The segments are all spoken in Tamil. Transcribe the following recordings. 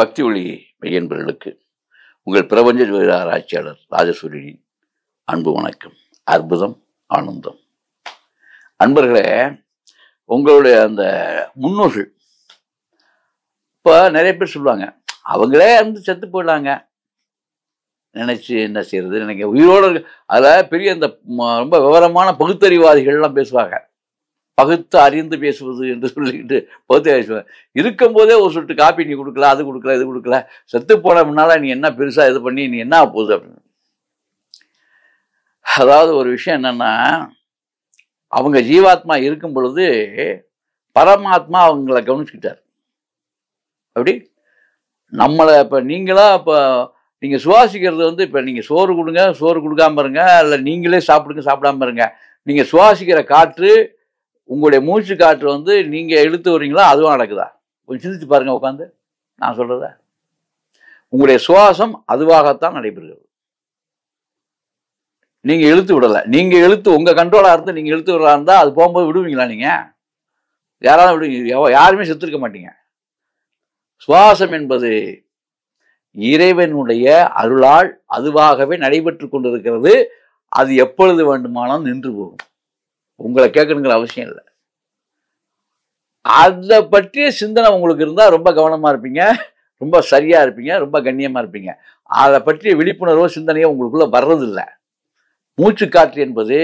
பக்தி ஒளி மெய்யன்பர்களுக்கு உங்கள் பிரபஞ்ச ஜோதிட ஆராய்ச்சியாளர் ராஜசூரியின் அன்பு வணக்கம் அற்புதம் ஆனந்தம் அன்பர்களே உங்களுடைய அந்த முன்னோர்கள் இப்போ நிறைய பேர் சொல்லுவாங்க அவங்களே இருந்து செத்து போயிடலாங்க நினச்சி என்ன செய்யறது நினைக்க உயிரோடு அதில் பெரிய அந்த ரொம்ப விவரமான பகுத்தறிவாதிகள்லாம் பேசுவாங்க பகுத்து அறிந்து பேசுவது என்று சொல்லிக்கிட்டு பகுத்து பேசுவேன் இருக்கும்போதே ஒரு சொட்டு காப்பி நீ கொடுக்கல அது கொடுக்கல இது கொடுக்கல செத்து போன முன்னால் நீ என்ன பெருசாக இது பண்ணி நீ என்ன போகுது அப்படின்னு அதாவது ஒரு விஷயம் என்னென்னா அவங்க ஜீவாத்மா இருக்கும் பொழுது பரமாத்மா அவங்கள கவனிச்சுக்கிட்டார் அப்படி நம்மளை இப்போ நீங்களாக இப்போ நீங்கள் சுவாசிக்கிறது வந்து இப்போ நீங்கள் சோறு கொடுங்க சோறு கொடுக்காம இருங்க இல்லை நீங்களே சாப்பிடுங்க சாப்பிடாம இருங்க நீங்கள் சுவாசிக்கிற காற்று உங்களுடைய மூச்சு காற்று வந்து நீங்கள் இழுத்து வரீங்களோ அதுவும் நடக்குதா கொஞ்சம் சிந்திச்சு பாருங்கள் உட்காந்து நான் சொல்கிறத உங்களுடைய சுவாசம் அதுவாகத்தான் நடைபெறுகிறது நீங்கள் இழுத்து விடலை நீங்கள் இழுத்து உங்கள் கண்ட்ரோலாக இருந்து நீங்கள் இழுத்து விடலாம் இருந்தால் அது போகும்போது விடுவீங்களா நீங்கள் யாராலும் விடுவீங்க யாருமே செத்துருக்க மாட்டீங்க சுவாசம் என்பது இறைவனுடைய அருளால் அதுவாகவே நடைபெற்று கொண்டிருக்கிறது அது எப்பொழுது வேண்டுமானாலும் நின்று போகும் உங்களை கேட்கணுங்கிற அவசியம் இல்லை அதை பற்றிய சிந்தனை உங்களுக்கு இருந்தால் ரொம்ப கவனமாக இருப்பீங்க ரொம்ப சரியாக இருப்பீங்க ரொம்ப கண்ணியமாக இருப்பீங்க அதை பற்றிய விழிப்புணர்வோ சிந்தனையோ உங்களுக்குள்ளே வர்றதில்லை மூச்சு காற்று என்பது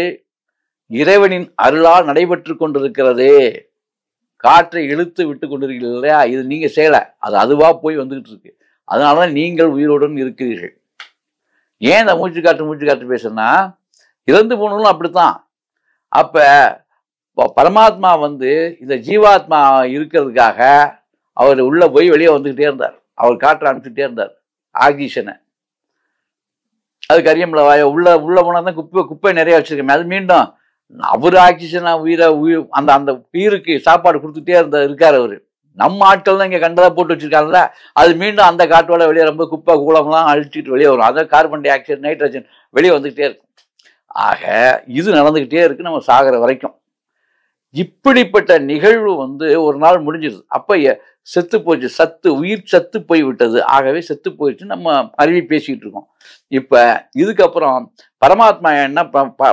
இறைவனின் அருளால் நடைபெற்று கொண்டிருக்கிறது காற்றை இழுத்து விட்டு கொண்டிருக்கிறீர்கள் இல்லையா இது நீங்கள் செய்யலை அது அதுவாக போய் வந்துக்கிட்டு இருக்கு அதனால தான் நீங்கள் உயிரோடன் இருக்கிறீர்கள் ஏன் இந்த மூச்சு காற்று மூச்சு காற்று பேசுனா இறந்து போனவங்களும் அப்படித்தான் அப்போ பரமாத்மா வந்து இந்த ஜீவாத்மா இருக்கிறதுக்காக அவர் உள்ளே போய் வெளியே வந்துக்கிட்டே இருந்தார் அவர் காற்று அனுப்பிச்சுட்டே இருந்தார் ஆக்சிஜனை அது வாய உள்ள உள்ள போனால் தான் குப்பை குப்பை நிறைய வச்சுருக்கேன் அது மீண்டும் அவர் ஆக்சிஜனாக உயிரை உயிர் அந்த அந்த உயிருக்கு சாப்பாடு கொடுத்துட்டே இருந்த இருக்கார் அவர் நம்ம ஆட்கள் தான் இங்கே கண்டதாக போட்டு வச்சுருக்காங்கல்ல அது மீண்டும் அந்த காற்றோட வெளியே ரொம்ப குப்பை கூலம்லாம் அழிச்சிட்டு வெளியே வரும் அதான் கார்பன் டை ஆக்சைடு நைட்ரஜன் வெளியே வந்துக்கிட்டே இருக்கும் ஆக இது நடந்துக்கிட்டே இருக்குது நம்ம சாகிற வரைக்கும் இப்படிப்பட்ட நிகழ்வு வந்து ஒரு நாள் முடிஞ்சிருது அப்ப செத்து போச்சு சத்து உயிர் சத்து போய்விட்டது ஆகவே செத்து போயிடுச்சு நம்ம அருவி பேசிக்கிட்டு இருக்கோம் இப்போ இதுக்கப்புறம் பரமாத்மா என்ன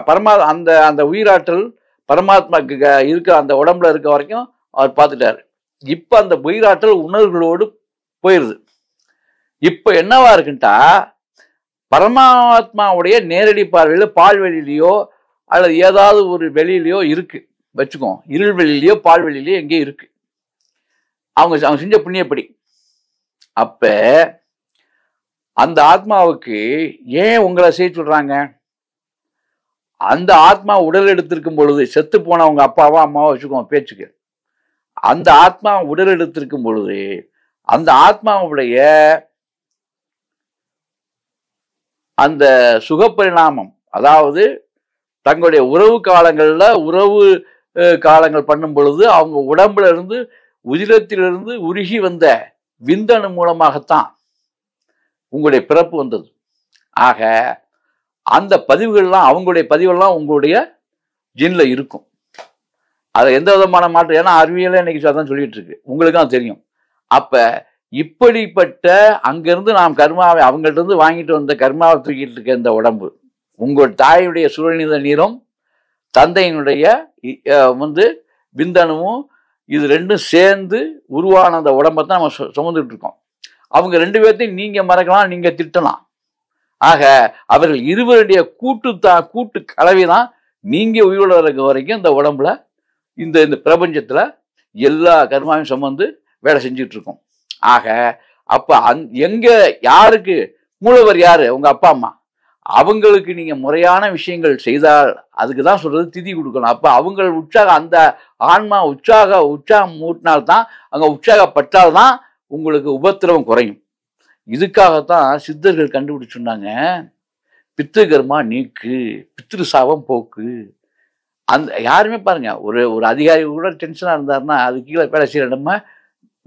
பரமா அந்த அந்த உயிராற்றல் பரமாத்மாக்கு இருக்க அந்த உடம்புல இருக்க வரைக்கும் அவர் பார்த்துட்டாரு இப்போ அந்த உயிராற்றல் உணர்வுகளோடு போயிடுது இப்போ என்னவா இருக்குன்ட்டா பரமாத்மாவுடைய நேரடி பார்வையில் பால்வெளியிலையோ அல்லது ஏதாவது ஒரு வெளியிலையோ இருக்கு வச்சுக்கோ இருள்வெளியிலையோ பால்வெளியிலையோ எங்கேயோ இருக்கு அவங்க அவங்க செஞ்ச புண்ணியப்படி அப்ப அந்த ஆத்மாவுக்கு ஏன் உங்களை செய்ய சொல்றாங்க அந்த ஆத்மா உடல் எடுத்திருக்கும் பொழுது செத்து போன அவங்க அப்பாவோ அம்மாவோ வச்சுக்கோங்க பேச்சுக்கு அந்த ஆத்மா உடல் எடுத்திருக்கும் பொழுது அந்த ஆத்மாவுடைய அந்த சுகப்பரிணாமம் அதாவது தங்களுடைய உறவு காலங்களில் உறவு காலங்கள் பண்ணும் பொழுது அவங்க உடம்புல இருந்து உதிரத்திலிருந்து உருகி வந்த விந்தணு மூலமாகத்தான் உங்களுடைய பிறப்பு வந்தது ஆக அந்த பதிவுகள்லாம் அவங்களுடைய பதிவுகள்லாம் உங்களுடைய ஜின்ல இருக்கும் அதை எந்த விதமான மாற்றம் ஏன்னா அறிவியலே இன்னைக்கு அதான் சொல்லிட்டு இருக்கு தான் தெரியும் அப்போ இப்படிப்பட்ட அங்கிருந்து நாம் கர்மாவை அவங்கள்டிருந்து வாங்கிட்டு வந்த கர்மாவை தூக்கிட்டு இருக்க இந்த உடம்பு உங்கள் தாயுடைய சுழநித நீரும் தந்தையினுடைய வந்து விந்தனமும் இது ரெண்டும் சேர்ந்து உருவான அந்த உடம்பை தான் நம்ம சுமந்துட்டு இருக்கோம் அவங்க ரெண்டு பேர்த்தையும் நீங்கள் மறக்கலாம் நீங்கள் திட்டலாம் ஆக அவர்கள் இருவருடைய கூட்டு தான் கூட்டு கலவை தான் நீங்கள் உயிரோட வரைக்கும் இந்த உடம்புல இந்த இந்த பிரபஞ்சத்தில் எல்லா கர்மாவையும் சுமந்து வேலை செஞ்சிட்ருக்கோம் ஆக அப்ப அந் எங்க யாருக்கு மூலவர் யாரு உங்க அப்பா அம்மா அவங்களுக்கு நீங்க முறையான விஷயங்கள் செய்தால் அதுக்கு தான் சொல்றது திதி கொடுக்கணும் அப்ப அவங்க உற்சாக அந்த ஆன்மா உற்சாக உற்சாகம் மூட்டினால்தான் அங்க உற்சாகப்பட்டால்தான் உங்களுக்கு உபத்திரவம் குறையும் இதுக்காகத்தான் சித்தர்கள் கண்டுபிடிச்சு சொன்னாங்க பித்திருக்கர்மா நீக்கு பித்திரு சாபம் போக்கு அந்த யாருமே பாருங்க ஒரு ஒரு அதிகாரி கூட டென்ஷனாக இருந்தாருன்னா அது கீழே வேலை செய்யற இடமா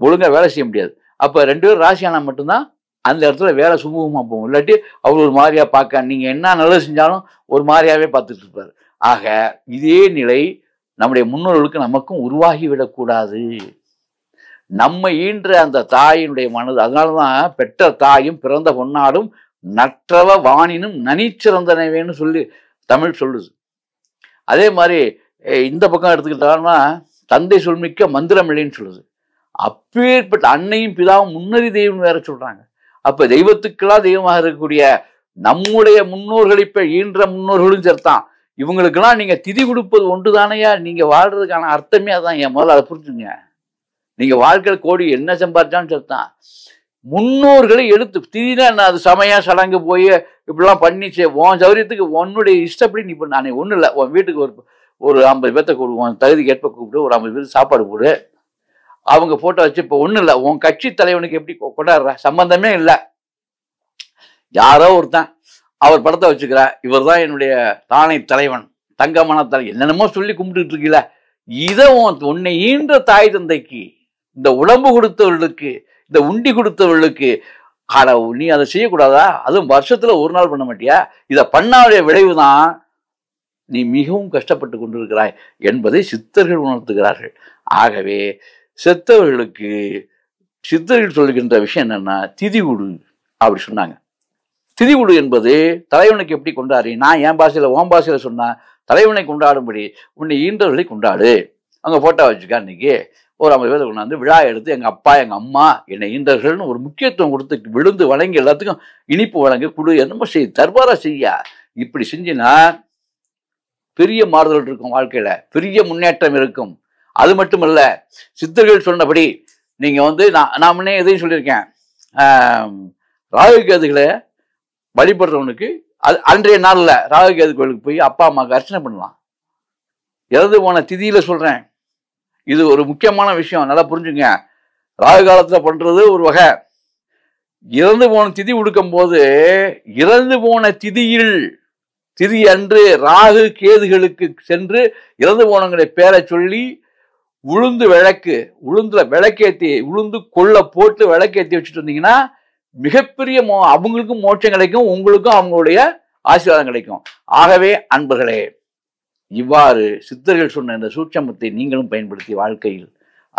ஒழுங்காக வேலை செய்ய முடியாது அப்போ ரெண்டு பேரும் ராசியானா மட்டும்தான் அந்த இடத்துல வேலை சுமூகமாக போகும் இல்லாட்டி அவர் ஒரு மாதிரியாக பார்க்க நீங்கள் என்ன நல்லது செஞ்சாலும் ஒரு மாதிரியாகவே பார்த்துட்டு இருப்பார் ஆக இதே நிலை நம்முடைய முன்னோர்களுக்கு நமக்கும் உருவாகிவிடக்கூடாது நம்ம ஈன்ற அந்த தாயினுடைய மனது அதனால தான் பெற்ற தாயும் பிறந்த பொன்னாடும் நற்றவ வாணினும் நனிச்சிறந்தனவேன்னு சொல்லி தமிழ் சொல்லுது அதே மாதிரி இந்த பக்கம் எடுத்துக்கிட்டாலும்னா தந்தை சொல்மிக்க மந்திரம் இல்லைன்னு சொல்லுது அப்பேற்பட்ட அன்னையும் பிதாவும் முன்னறி தெய்வம் வேற சொல்றாங்க அப்ப தெய்வத்துக்கெல்லாம் தெய்வமாக இருக்கக்கூடிய நம்முடைய முன்னோர்கள் இப்ப ஈன்ற முன்னோர்களும் சேர்த்தான் இவங்களுக்கெல்லாம் நீங்க திதி கொடுப்பது ஒன்று தானையா நீங்க வாழ்றதுக்கான அர்த்தமே அதான் என் முதல்ல அதை புரிஞ்சுங்க நீங்க வாழ்க்கையில் கோடி என்ன சம்பாதிச்சான்னு சொல்லித்தான் முன்னோர்களை எடுத்து திதினா நான் அது சமயம் சடங்கு போய் இப்படிலாம் பண்ணிச்சு உன் சௌரியத்துக்கு உன்னுடைய இஷ்டப்படி நீ இப்போ நான் ஒன்றும் இல்லை உன் வீட்டுக்கு ஒரு ஒரு ஐம்பது பேர்த்த கூப்பிடுவோம் தகுதி கேட்ப கூப்பிட்டு ஒரு ஐம்பது பேர் சாப்பாடு போடு அவங்க போட்டோ வச்சு இப்போ ஒன்றும் இல்லை உன் கட்சி தலைவனுக்கு எப்படி கொண்டாடுற சம்பந்தமே இல்லை யாரோ ஒருத்தன் அவர் படத்தை வச்சுக்கிறார் இவர் தான் என்னுடைய தானை தலைவன் மன தலை என்னென்னமோ சொல்லி கும்பிட்டுட்டு இருக்கல இதை உன் உன்னை ஈன்ற தாய் தந்தைக்கு இந்த உடம்பு கொடுத்தவர்களுக்கு இந்த உண்டி கொடுத்தவர்களுக்கு அட நீ அதை செய்யக்கூடாதா அதுவும் வருஷத்தில் ஒரு நாள் பண்ண மாட்டியா இதை பண்ணாவுடைய விளைவு தான் நீ மிகவும் கஷ்டப்பட்டு கொண்டிருக்கிறாய் என்பதை சித்தர்கள் உணர்த்துகிறார்கள் ஆகவே செத்தவர்களுக்கு சித்தர்கள் சொல்லுகின்ற விஷயம் என்னன்னா திதி உடு அப்படி சொன்னாங்க திதி உடு என்பது தலைவனுக்கு எப்படி கொண்டாடி நான் என் பாசையில் ஓம் பாசையில் சொன்னால் தலைவனை கொண்டாடும்படி உன்னை ஈன்றவர்களை கொண்டாடு அவங்க ஃபோட்டோ வச்சுக்கா இன்னைக்கு ஒரு ஐம்பது பேர் கொண்டாந்து விழா எடுத்து எங்கள் அப்பா எங்கள் அம்மா என்னை ஈன்றவர்கள்னு ஒரு முக்கியத்துவம் கொடுத்து விழுந்து வழங்கி எல்லாத்துக்கும் இனிப்பு வழங்க குடு என்னமோ செய் தர்பாரா செய்யா இப்படி செஞ்சினா பெரிய மாறுதல் இருக்கும் வாழ்க்கையில் பெரிய முன்னேற்றம் இருக்கும் அது மட்டும் இல்ல சித்தர்கள் சொன்னபடி நீங்கள் வந்து நான் நான் முன்னே எதையும் சொல்லியிருக்கேன் ராகுகேதுகளை வழிபடுறவனுக்கு அது அன்றைய நாளில் ராகுகேது கோயிலுக்கு போய் அப்பா அம்மாவுக்கு அர்ச்சனை பண்ணலாம் இறந்து போன திதியில் சொல்கிறேன் இது ஒரு முக்கியமான விஷயம் நல்லா புரிஞ்சுங்க ராகு காலத்தில் பண்ணுறது ஒரு வகை இறந்து போன திதி உடுக்கும் போது இறந்து போன திதியில் திதி அன்று ராகு கேதுகளுக்கு சென்று இறந்து போனவங்களை பேரை சொல்லி உளுந்து விளக்கு உளுந்துல விளக்கேத்தி உளுந்து கொள்ள போட்டு விளக்கேத்தி வச்சுட்டு இருந்தீங்கன்னா மிகப்பெரிய மோ அவங்களுக்கும் மோட்சம் கிடைக்கும் உங்களுக்கும் அவங்களுடைய ஆசீர்வாதம் கிடைக்கும் ஆகவே அன்பர்களே இவ்வாறு சித்தர்கள் சொன்ன இந்த சூட்சமத்தை நீங்களும் பயன்படுத்தி வாழ்க்கையில்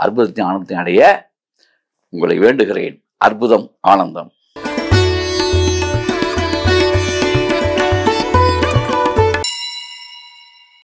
அற்புதத்தையும் ஆனந்தத்தையும் அடைய உங்களை வேண்டுகிறேன் அற்புதம் ஆனந்தம்